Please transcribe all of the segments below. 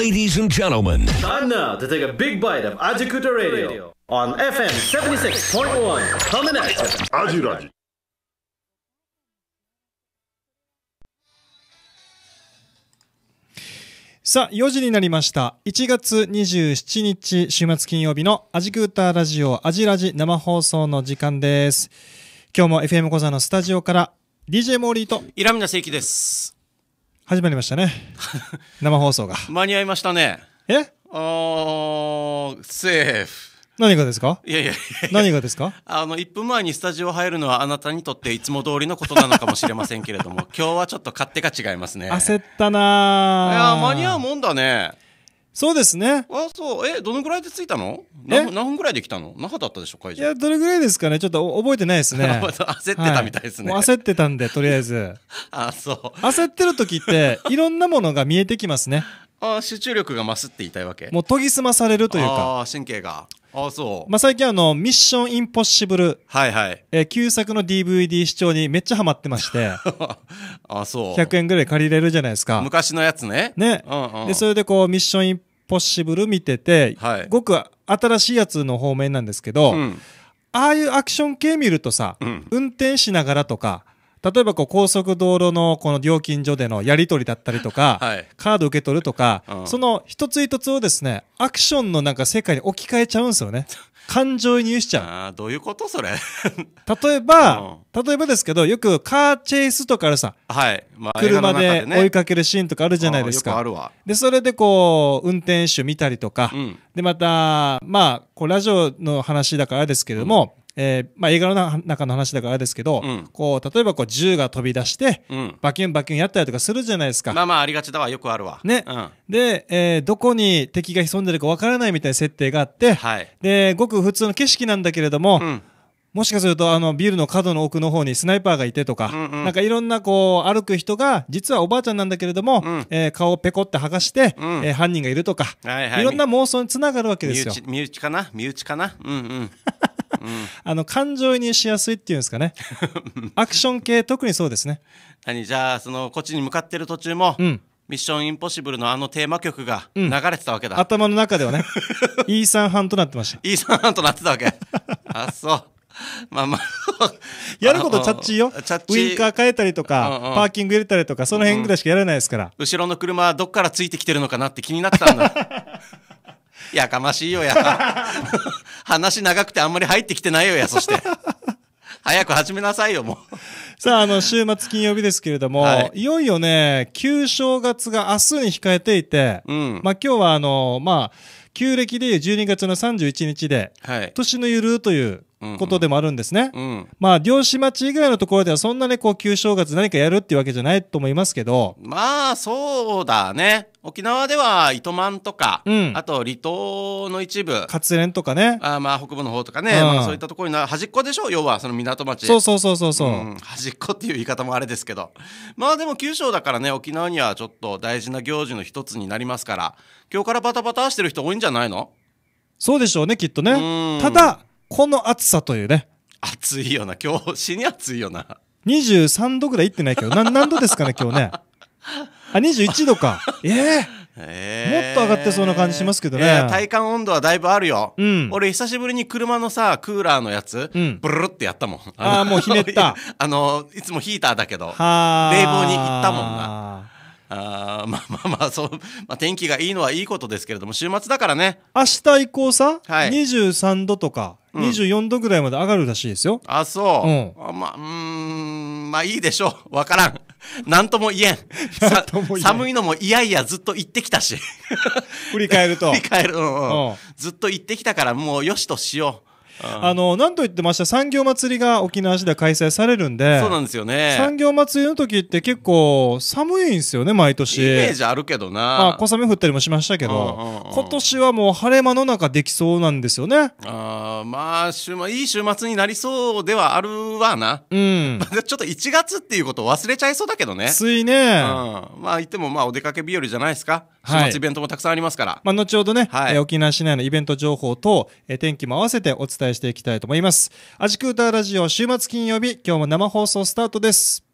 Ladies and gentlemen, time now to take a big bite of Ajikuta Radio on FM 76.1. Coming at you. Ajuraji. さあ、4時になりました。1月27日、週末金曜日のアジクータラジオ、アジラジ生放送の時間です。今日も FM 小座のスタジオから、DJ モーリーと、イラミナセイキです。始まりましたね 生放送が間に合いましたねえあーセーフ何がですかいやいや何がですかあの、1分前にスタジオ入るのはあなたにとっていつも通りのことなのかもしれませんけれども、今日はちょっと勝手が違いますね。焦ったなぁ。いや、間に合うもんだね。そうですねあそうえどのぐらいで着いたの何分何分ぐらいで来たの那覇だったでしょ会場いやどれぐらいですかねちょっと覚えてないですね 焦ってたみたいですね、はい、焦ってたんでとりあえずあそう焦ってる時って いろんなものが見えてきますねあ集中力が増すって言いたいわけもう研ぎ澄まされるというかあ、神経があそう、まあ、最近あの「ミッションインポッシブル」はいはいえー、旧作の DVD 視聴にめっちゃハマってまして あそう100円ぐらい借りれるじゃないですか昔のやつねね、うんうん、でそれでこう「ミッションインポッシブル見てて、はい、ごく新しいやつの方面なんですけど、うん、ああいうアクション系見るとさ、うん、運転しながらとか、例えばこう高速道路のこの料金所でのやり取りだったりとか、はい、カード受け取るとか、うん、その一つ一つをですねアクションのなんか世界に置き換えちゃうんですよね。感情移入しちゃう。ああ、どういうことそれ。例えば、例えばですけど、よくカーチェイスとかあるさ、はい。まあ、車で追いかけるシーンとかあるじゃないですか。あるわ。で、それでこう、運転手見たりとか、うん、で、また、まあ、こうラジオの話だからですけれども、えーまあ、映画の中の話だからですけど、うん、こう例えばこう銃が飛び出して、うん、バキュンバキュンやったりとかするじゃないですかまあまあありがちだわよくあるわね、うん、で、えー、どこに敵が潜んでるかわからないみたいな設定があって、はい、でごく普通の景色なんだけれども、もしかするとあのビルの角の奥の方にスナイパーがいてとか、うんうん、なんかいろんなこう歩く人が実はおばあちゃんなんだけれども、うん、えー、顔をペコって剥がして、うん、えー、犯人がいるとか、はいはい、いろんな妄想につながるわけですよ。身内かな身内かなうんうん、あの、感情移入しやすいっていうんですかね。アクション系、特にそうですね。何じゃあ、その、こっちに向かってる途中も、うんミッションインポッシブルのあのテーマ曲が流れてたわけだ。うん、頭の中ではね、イーサンハンとなってました。イーサンハンとなってたわけ。あ、そう。まあまあやることチャッチーよ。チャッチウインカー変えたりとか、うんうん、パーキング入れたりとか、その辺ぐらいしかやらないですから、うん。後ろの車はどっからついてきてるのかなって気になってたんだ。やかましいよや。話長くてあんまり入ってきてないよや、そして。早く始めなさいよ、もう。さあ、あの、週末金曜日ですけれども、はい、いよいよね、旧正月が明日に控えていて、うん、まあ今日はあの、まあ、旧暦でいう12月の31日で、はい、年のゆるということでもあるんですね。うんうん、まあ、漁師町以外のところではそんなね、こう、旧正月何かやるっていうわけじゃないと思いますけど。まあ、そうだね。沖縄では糸満とか、うん、あと離島の一部活連とかねあまあ北部の方とかね、うん、まあ、そういったところにな端っこでしょ要はその港町そうそうそうそうそう、うん、端っこっていう言い方もあれですけどまあでも九州だからね沖縄にはちょっと大事な行事の一つになりますから今日からバタバタしてる人多いんじゃないのそうでしょうねきっとねただこの暑さというね暑いよな今日死に暑いよな23度ぐらいいってないけどな何度ですかね今日ねあ21度かええーえー、もっと上がってそうな感じしますけどね、体感温度はだいぶあるよ、うん、俺久しぶりに車のさクーラーのやつ、うん、ブルルってやったもんああもうひねった あのいつもヒーターだけど冷房に行ったもんなあまあまあまあそう、まあ、天気がいいのはいいことですけれども週末だからね明日以降さ、はい、23度とか24度ぐらいまで上がるらしいですよ。あ、そう。うん、あまあ、うん、まあいいでしょう。わからん。なんとも言えん。寒いのもいやいやずっと行ってきたし。振り返ると。振り返る、うんうん。ずっと行ってきたからもうよしとしよう。あの、なんと言ってました産業祭りが沖縄市で開催されるんで、そうなんですよね。産業祭りの時って結構寒いんですよね、毎年。イメージあるけどな。まあ、小雨降ったりもしましたけど、今年はもう晴れ間の中できそうなんですよね。あまあ、週末、いい週末になりそうではあるわな。うん。ちょっと1月っていうこと忘れちゃいそうだけどね。ついね。うん。まあ、言ってもまあ、お出かけ日和じゃないですか。はい、週末イベントもたくさんありますから。まあ、後ほどね、はい、えー、沖縄市内のイベント情報と、えー、天気も合わせてお伝えしていきたいと思います。アジクーターラジオ週末金曜日、今日も生放送スタートです。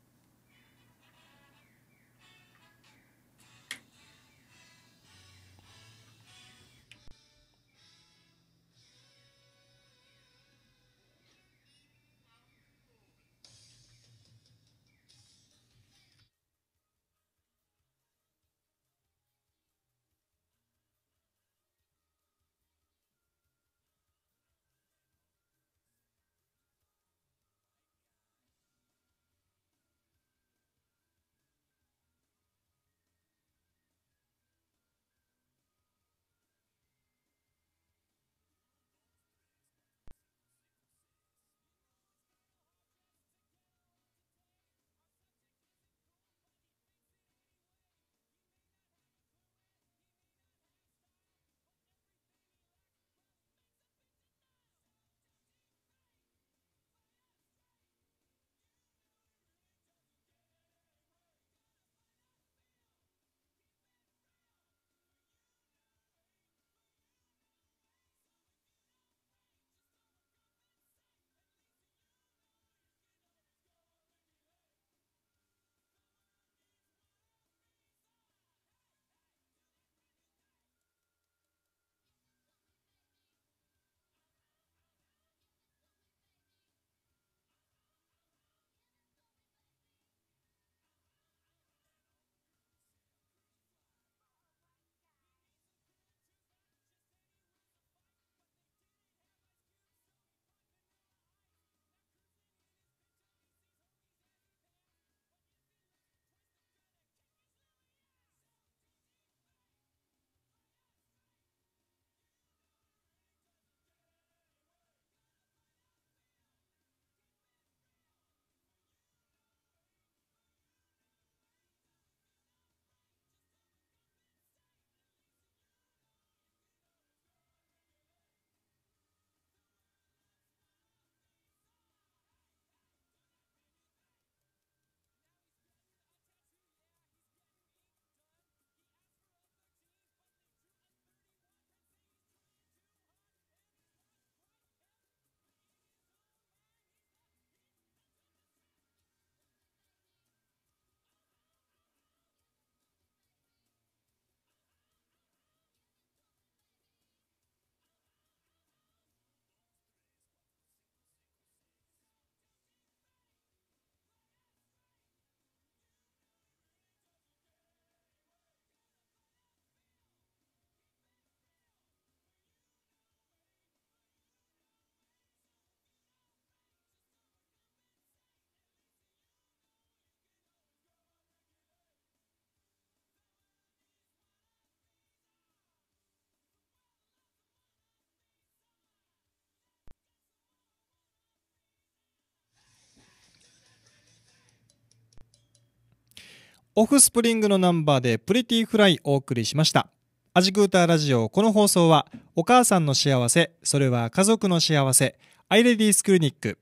オフスプリングのナンバーでプリティフライお送りしました。アジクーターラジオこの放送はお母さんの幸せ、それは家族の幸せ、アイレディースクリニック、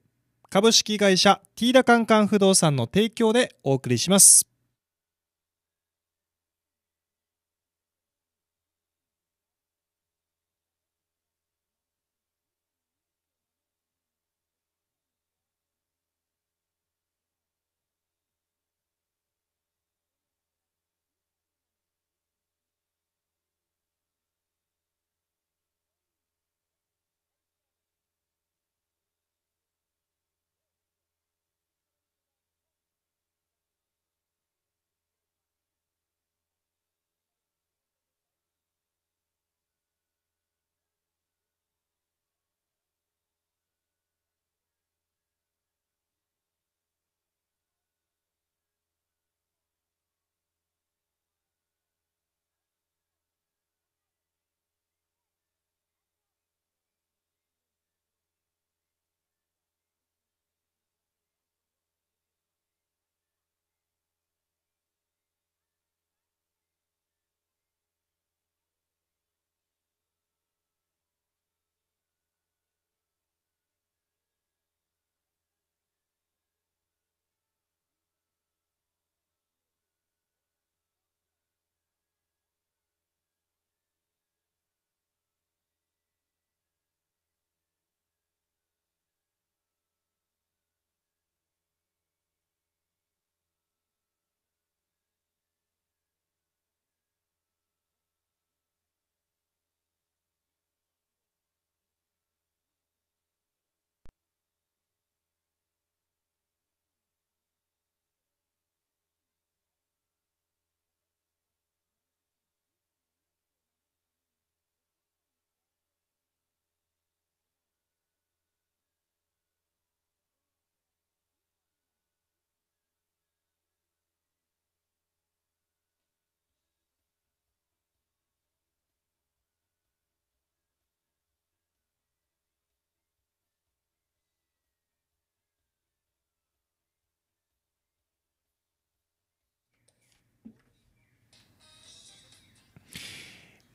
株式会社ティーダカンカン不動産の提供でお送りします。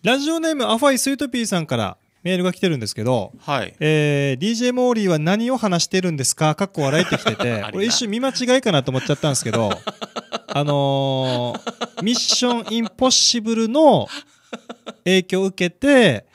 ラジオネームアファイスイートピーさんからメールが来てるんですけど、はいえー、DJ モーリーは何を話してるんですかかっこ笑いってきてて 一瞬見間違いかなと思っちゃったんですけど あのー、ミッションインポッシブルの影響を受けて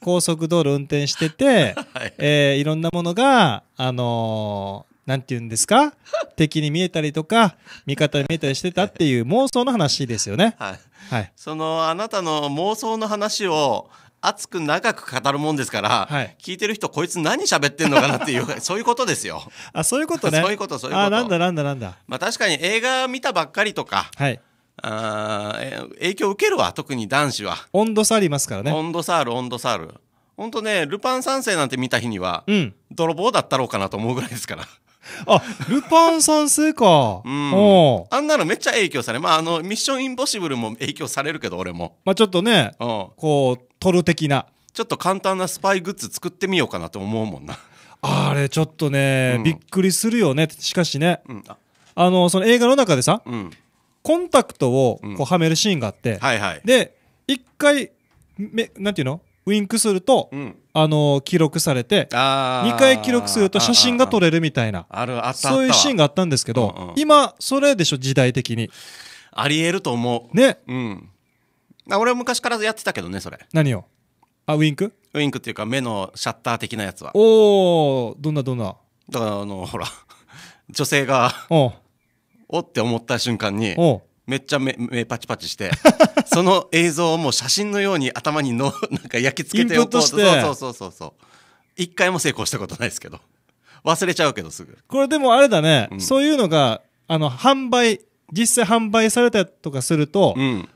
高速道路運転してて、はいえー、いろんなものが、あのー、なんて言うんですか敵に見えたりとか味方に見えたりしてたっていう妄想の話ですよね。はいはい、そのあなたの妄想の話を熱く長く語るもんですから、はい、聞いてる人こいつ何喋ってんのかなっていう そういうことですよ。あそういうことね。そういうことそういうこと。あなんだなんだなんだ。まあ確かに映画見たばっかりとか。はい。あ影響受けるわ特に男子は温度差ありますからね温度差ある温度差ある本当ねルパン三世なんて見た日には、うん、泥棒だったろうかなと思うぐらいですからあ、ルパン三世か。うん。あんなのめっちゃ影響され、まあ、あの、ミッションインポッシブルも影響されるけど、俺も。まあ、ちょっとね、うん、こう、撮る的な。ちょっと簡単なスパイグッズ作ってみようかなと思うもんな。あれ、ちょっとね、うん、びっくりするよね。しかしね、うん、あの、その映画の中でさ、うん、コンタクトをこうはめるシーンがあって、はいはい、で、一回、め、なんていうのウインクすると、うんあの記録されて2回記録すると写真が撮れるみたいなそういうシーンがあったんですけど、うんうん、今それでしょ時代的にありえると思うねうん俺は昔からやってたけどねそれ何をあウインクウインクっていうか目のシャッター的なやつはおおどんなどんなだからあのほら女性がおおって思った瞬間におめっちゃ目目パチパチして その映像をもう写真のように頭にの なんか焼き付けておこうとしてそうそうそうそう一回も成功したことないですけど忘れちゃうけどすぐこれでもあれだね、うん、そういうのがあの販売実際販売されたとかすると、うん、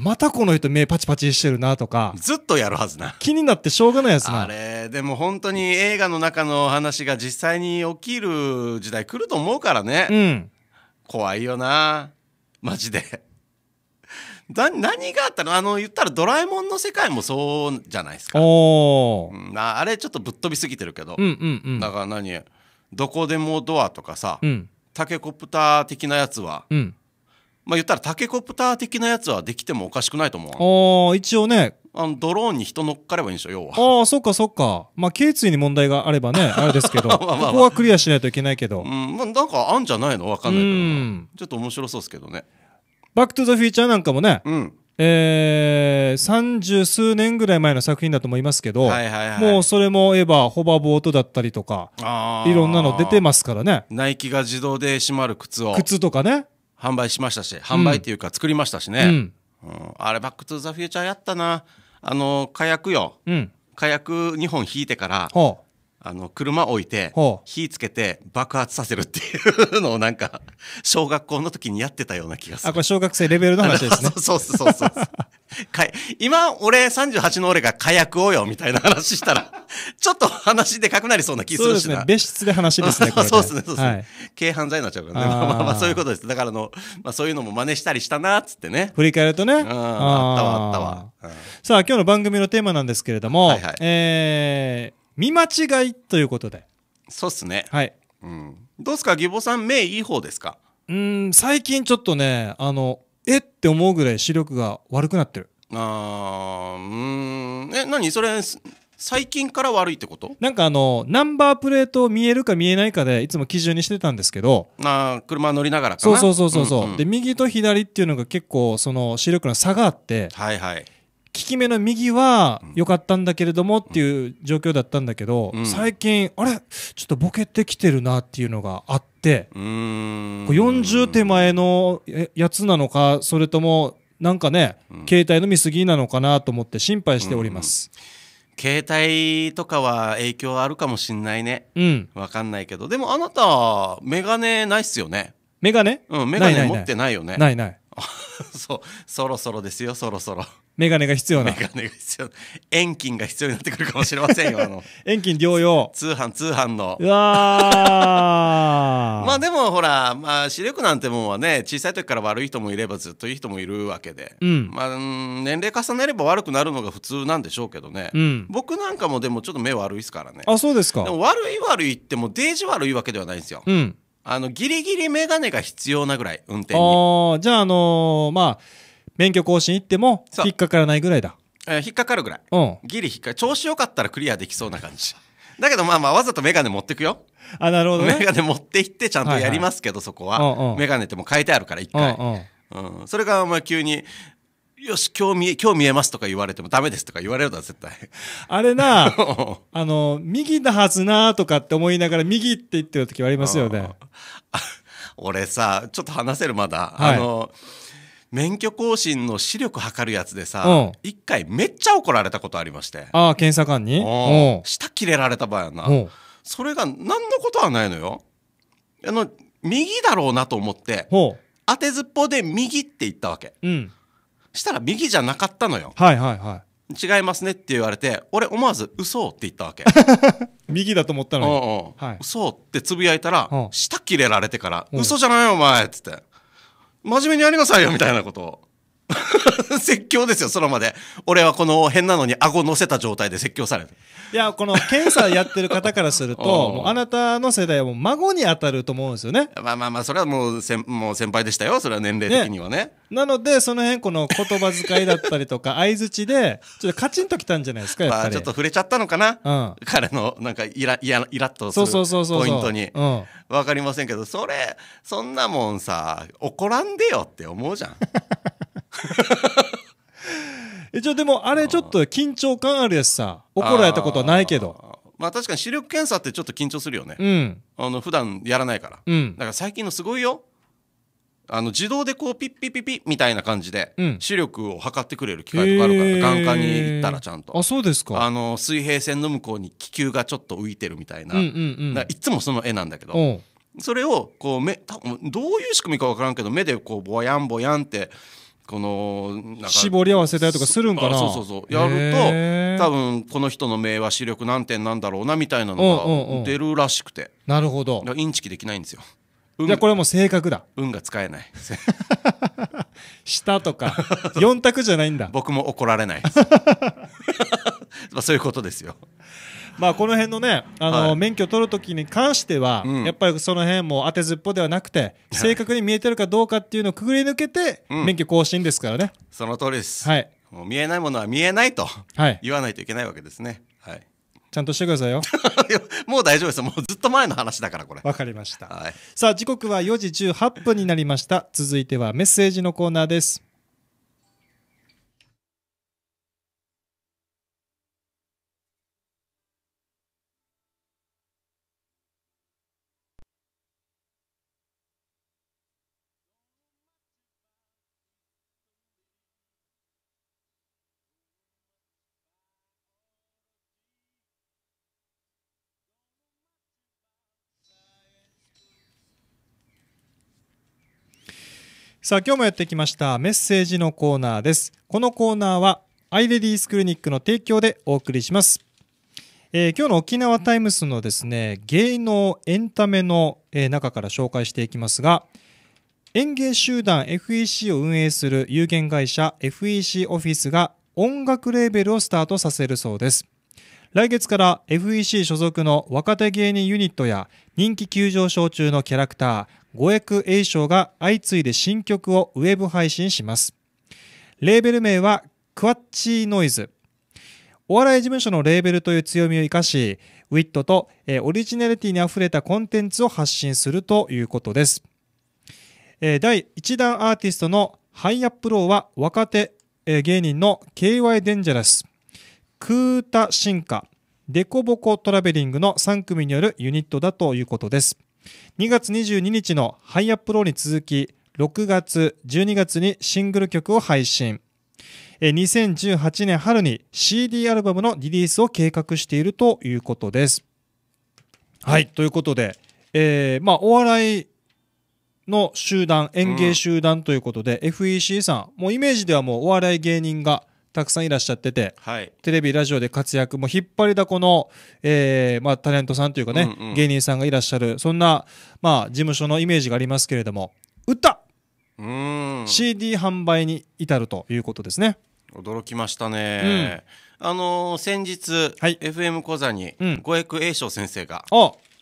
またこの人目パチパチしてるなとかずっとやるはずな気になってしょうがないやつなあれでも本当に映画の中の話が実際に起きる時代来ると思うからね、うん、怖いよなマジで。だ 何があったのあの言ったら「ドラえもん」の世界もそうじゃないですか、おああれちょっとぶっ飛びすぎてるけど、うんうんうん、だから何どこでもドアとかさ、うん、タケコプター的なやつは、うん、まあ言ったらタケコプター的なやつはできてもおかしくないと思う一応ねあのドローンに人乗っかればいいんでしょ要はああそっかそっかまあ頸椎に問題があればね あれですけどまあ、まあ、ここはクリアしないといけないけどうんまあなんかあんじゃないのわかんないけどちょっと面白そうですけどねバック・トゥ・ザ・フューチャーなんかもね、うん、えー、三十数年ぐらい前の作品だと思いますけど、はいはいはい、もうそれも言えばホバーボートだったりとかいろんなの出てますからねナイキが自動で閉まる靴を靴とかね販売しましたし販売っていうか作りましたしね、うんうん、あれバック・トゥ・ザ・フューチャーやったなあの火薬よ、うん、火薬2本引いてからあの車置いて火つけて爆発させるっていうのをなんか 小学校の時にやってたような気がするあこれ小学生レベルの話ですね そうそうそうそうか今俺38の俺が火薬をよみたいな話したら ちょっと話でかくなりそうな気するしなそうですね別室で話ですねそうですねそうですね、はい、軽犯罪になっちゃうからねまあまあまあそういうことですだからの、まあ、そういうのも真似したりしたなっつってね振り返るとねああったわあったわ、うん、さあ今日の番組のテーマなんですけれども、はいはい、えー見間違いということでそうっすねはい、うん、どうっすか義母さん目いい方ですかうん最近ちょっとねあのえって思うぐらい視力が悪くなってるあーうんえ何それ最近から悪いってことなんかあのナンバープレート見えるか見えないかでいつも基準にしてたんですけどあ車乗りながらかそうそうそうそうそう、んんで右と左っていうのが結構その視力の差があってはいはい効き目の右は良かったんだけれどもっていう状況だったんだけど、うん、最近あれちょっとボケてきてるなっていうのがあって40手前のやつなのかそれともなんかね、うん、携帯の見過ぎなのかなと思って心配しております。うん携帯とかは影響あるかもしんないね。うん。わかんないけど。でもあなた、メガネないっすよね。メガネうん、メガネ持ってないよね。ないない。そうそろそろですよそろそろ眼鏡が必要な眼鏡が必要遠近が必要になってくるかもしれませんよ あの遠近療養通販通販のうわ まあでもほら、まあ、視力なんてもんはね小さい時から悪い人もいればずっといい人もいるわけで、うん、まあ、年齢重ねれば悪くなるのが普通なんでしょうけどね、うん、僕なんかもでもちょっと目悪いですからねあそうですかでも悪い悪いってもデージ悪いわけではないんですよ、うんあの、ギリギリメガネが必要なぐらい、運転に。じゃあ、あのーまあ、免許更新行っても引っかからないぐらいだ。えー引っかかるぐらい。うん。ギリ引っか調子良かったらクリアできそうな感じ。だけどまあまあ、わざとメガネ持ってくよ。あ、なるほどメね。ガネ持って行ってちゃんとやりますけど、そこは。うんうんメガネってもう変えてあるから、一回。うんうん。うん、それが、まあ、急に、よし、今日見え、今日見えますとか言われてもダメですとか言われるだ、絶対。あれな、あの、右なはずなとかって思いながら右って言ってる時はありますよね。俺さ、ちょっと話せるまだ。はい、あの、免許更新の視力測るやつでさ、一回めっちゃ怒られたことありまして。ああ、検査官に舌切れられた場合やな。それが何のことはないのよ。あの、右だろうなと思って、当てずっぽで右って言ったわけ。うんしたら右じゃなかったのよ。はいはいはい。違いますねって言われて俺思わず「嘘って言ったわけ 右だと思ったのに「うんうんはい、嘘ってつぶやいたら、舌切れられてから「嘘じゃないよお前」っつって「真面目にやりなさいよ」みたいなことを 説教ですよ、そのまで。俺はこの変なのに顎乗せた状態で説教される。いや、この検査やってる方からすると、あなたの世代はもう孫に当たると思うんですよね。まあまあまあ、それはもう先もう先輩でしたよ、それは年齢的にはね。ねなので、その辺この言葉遣いだったりとか、相づちで、ちょっとカチンときたんじゃないですか、やっぱり。まあ、ちょっと触れちゃったのかな、うん、彼のなんかイライライラッとするポイントに。わかりませんけど、それ、そんなもんさ、怒らんでよって思うじゃん。一応でもあれちょっと緊張感あるやつさ怒られたことはないけどまあ確かに視力検査ってちょっと緊張するよね、うん、あの普段やらないから、うん、だから最近のすごいよあの自動でこうピッピッピピみたいな感じで視力を測ってくれる機械とかあるから、眼科に行ったらちゃんとあそうですかあの水平線の向こうに気球がちょっと浮いてるみたいな、いつもその絵なんだけどそれをこう目どういう仕組みか分からんけど目でこうボヤンボヤンってこの絞り合わせたりとかするんかなそうそうそうやると多分この人の名は視力何点なんだろうなみたいなのが出るらしくて、うううなるほどインチキできないんですよじゃあこれも性格だ運が使えない 下とか4択じゃないんだ僕も怒られない まあそういうことですよまあこの辺のねあの、免許取るときに関しては、やっぱりその辺も当てずっぽではなくて正確に見えてるかどうかっていうのをくぐり抜けて、免許更新ですからねその通りですはいもう見えないものは見えないと言わないといけないわけですねはいちゃんとしてくださいよ もう大丈夫ですもうずっと前の話だからこれわかりました、はい、さあ時刻は4時18分になりました続いてはメッセージのコーナーですさあ、今日もやってきましたメッセージのコーナーです。このコーナーは、アイレディースクリニックの提供でお送りします。えー、今日の沖縄タイムスのですね、芸能、エンタメの、えー、中から紹介していきますが、演芸集団 FEC を運営する有限会社 FEC オフィスが音楽レーベルをスタートさせるそうです。来月から FEC 所属の若手芸人ユニットや人気急上昇中のキャラクター、五役栄翔が相次いで新曲をウェブ配信します。レーベル名はクワッチーノイズ。お笑い事務所のレーベルという強みを生かし、ウィットと、えー、オリジナリティに溢れたコンテンツを発信するということです。えー、第1弾アーティストのハイアップローは若手、えー、芸人の KY デンジャラス、クータ進化、デコボコトラベリングの3組によるユニットだということです。2月22日のハイアップローに続き、6月、12月にシングル曲を配信。2018年春に CD アルバムのリリースを計画しているということです。はい、ということで、えー、まあ、お笑いの集団、演芸集団ということで、うん、FEC さん、もうイメージではもうお笑い芸人がたくさんいらっしゃってて、はい、テレビ、ラジオで活躍、も引っ張りだこの、えーまあ、タレントさんというかね、うんうん、芸人さんがいらっしゃる、そんな、まあ、事務所のイメージがありますけれども、歌うん !CD 販売に至るということですね。驚きましたね。うん、あのー、先日、はい、FM 講座に、五役栄翔先生が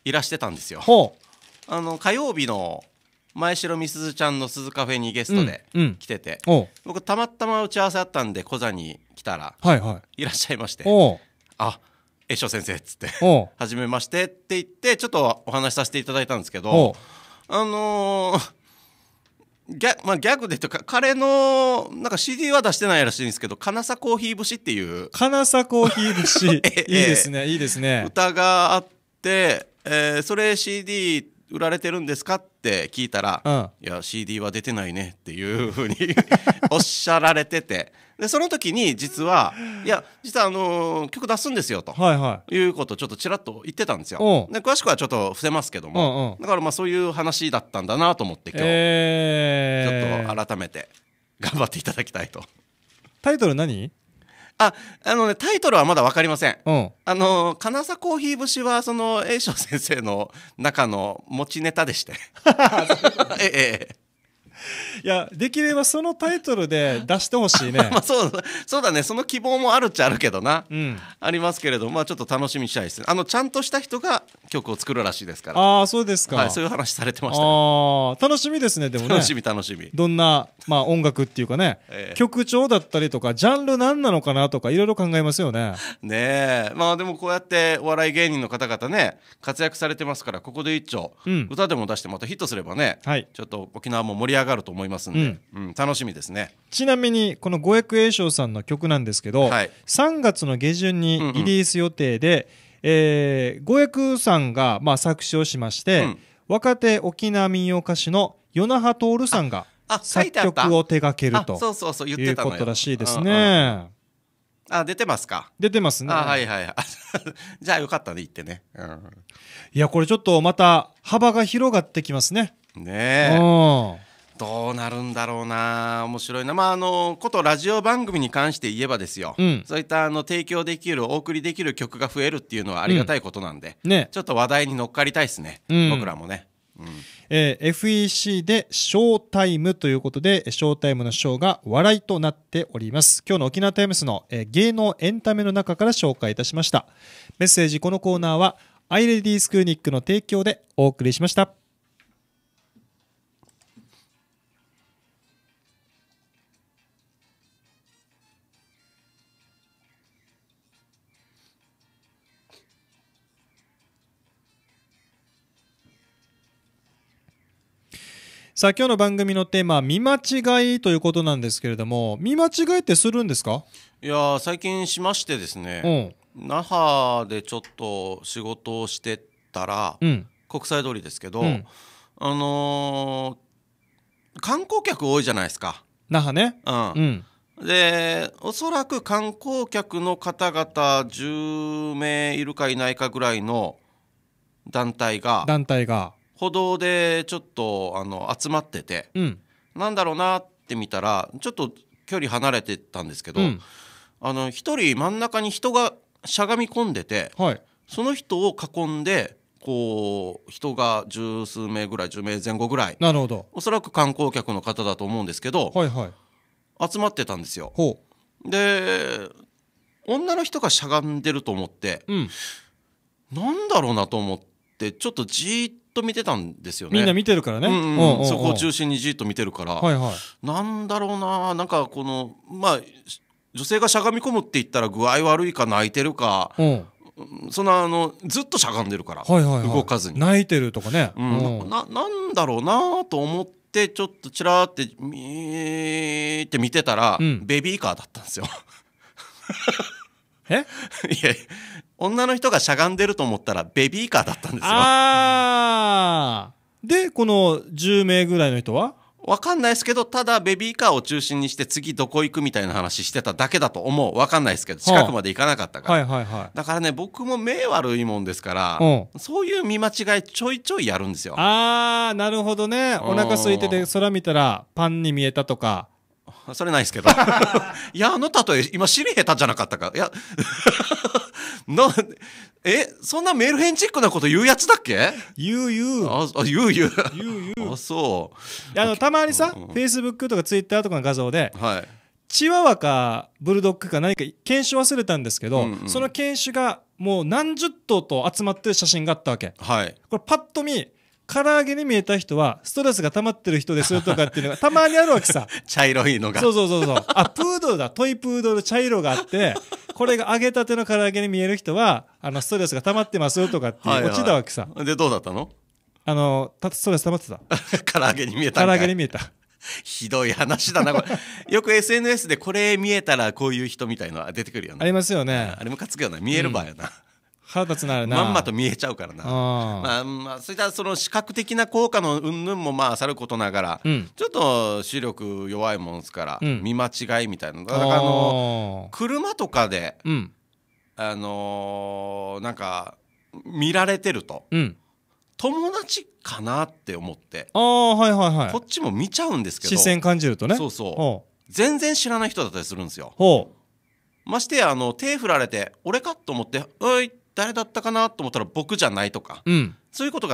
いらしてたんですよ。うあの火曜日の前城みすずちゃんの鈴カフェにゲストで来てて、う僕たまたま打ち合わせあったんで小座に来たらはいはいいらっしゃいましてあえしょ先生」っつってはじめまして」って言ってちょっとお話しさせていただいたんですけどあのーギャまあ、ギャグでというか彼のなんか CD は出してないらしいんですけど「金さコーヒー節」っていう金沢コーヒー節 いいですねいいですね歌があって、えーそれ CD 売られてるんですかっって聞いたら「うん、いや CD は出てないね」っていうふうに おっしゃられててでその時に実は「いや実はあのー曲出すんですよ」と、はいはいいうことをちょっとちらっと言ってたんですよで詳しくはちょっと伏せますけども、うんうんだからまあそういう話だったんだなと思って今日、えー、ちょっと改めて頑張っていただきたいと。タイトル何あ、あのね、タイトルはまだ分かりません。うん、あの、金沢コーヒー節は、その、栄翔先生の中の持ちネタでして。ええ。いやできればそのタイトルで出してほしいね まあそうそうだねその希望もあるっちゃあるけどな、うん、ありますけれどまあちょっと楽しみにしたいですあのちゃんとした人が曲を作るらしいですからああそうですか、はい、そういう話されてました、ね、あ楽しみですねでもね楽しみ楽しみどんな、まあ、音楽っていうかね、ええ、曲調だったりとかジャンル何なのかなとかいろいろ考えますよねねえまあでもこうやってお笑い芸人の方々ね活躍されてますからここで一丁、うん、歌でも出してまたヒットすればね、はい、ちょっと沖縄も盛り上がると思いますますんで、うん、うん、楽しみですねちなみにこの五役栄翔さんの曲なんですけど、はい、3月の下旬にリリース予定で、うんうん、えー、五役さんがまあ作詞をしまして、うん、若手沖縄民謡歌手の与那覇徹さんが作曲を手掛けるとそうそうそう言っいうことらしいですね。あ出てますか出てますねはいはい じゃあよかったね言ってね、うん、いやこれちょっとまた幅が広がってきますねねえどうなるんだろうな面白いなまああのことラジオ番組に関して言えばですよ、うん、そういったあの提供できるお送りできる曲が増えるっていうのはありがたいことなんで、うんね、ちょっと話題に乗っかりたいですね、うん、僕らもね。うんえー、FEC でショータイムということでショータイムのショーが笑いとなっております今日の沖縄タイムスの、えー、芸能エンタメの中から紹介いたしましたメッセージこのコーナーはアイレディースクリニックの提供でお送りしましたさあ今日の番組のテーマ見間違いということなんですけれども見間違いってするんですかいや最近しましてですね、那覇でちょっと仕事をしてたら、うん、国際通りですけど、うん、あのー、観光客多いじゃないですか那覇ね、うん、うん、でおそらく観光客の方々10名いるかいないかぐらいの団体が団体が歩道でちょっとあの集まってて、うん、なんだろうなって見たらちょっと距離離れてたんですけど、うん、あの1人真ん中に人がしゃがみ込んでて、はい、その人を囲んでこう人が十数名ぐらい10名前後ぐらいなるほどおそらく観光客の方だと思うんですけど、はいはい、集まってたんですよ。で女の人がしゃがんでると思って、うん、なんだろうなと思ってちょっとじーっと見てたんですよねみんな見てるからね、そこを中心にじっと見てるから、はいはい、なんだろうななんかこのまあ女性がしゃがみ込むって言ったら具合悪いか泣いてるか、そんなあのずっとしゃがんでるから、はいはい動かずに泣いてるとかね、うん、ななんだろうなと思ってちょっとちらってみーって見てたら、うん、ベビーカーだったんですよえ いや女の人がしゃがんでると思ったらベビーカーだったんですよ。あで、この10名ぐらいの人はわかんないですけど、ただベビーカーを中心にして次どこ行くみたいな話してただけだと思う。わかんないですけど、近くまで行かなかったから。ははいはいはいだからね、僕も目悪いもんですから、うそういう見間違いちょいちょいやるんですよ。あー、なるほどね。お腹空いてて空見たらパンに見えたとか。それないですけど。いや、あの例え今尻下手じゃなかったか。いや、な、え、そんなメールヘンチックなこと言うやつだっけ言う言う。あ、あ言う言う。言う言う。あ、そう。あの、たまにさ、フェイスブックとかツイッターとかの画像で、はい。チワワかブルドッグか何か犬種忘れたんですけど、うんうん、その犬種がもう何十頭と集まってる写真があったわけ、はい、これパッと見唐揚げに見えた人はストレスが溜まってる人ですとかっていうのが たまにあるわけさ茶色いのがそうそうそうそうあプードルだトイプードル茶色があってこれが揚げたての唐揚げに見える人は、あの、ストレスが溜まってますよとかって落ちたわけさ。で、どうだったのあの、たストレス溜まってた。唐揚げに見えた唐揚げに見えた。ひどい話だな、これ。よく SNS でこれ見えたらこういう人みたいのは出てくるよね。ありますよね。あれムカつくよな。見える場合やな。うん腹立つなるなまんまと見えちゃうからな、まあまあ、そういったその視覚的な効果の云々もまあさることながら、うん、ちょっと視力弱いもんですから、うん、見間違いみたいなだからあの車とかで、うん、あのー、なんか見られてると、友達かなって思ってあ、あはいはいはい、こっちも見ちゃうんですけど視線感じるとねそうそう全然知らない人だったりするんですよましてやあの手振られて「俺か?」と思って「おい」誰だったかなと思ったら僕じゃないとか、うん、そういうことが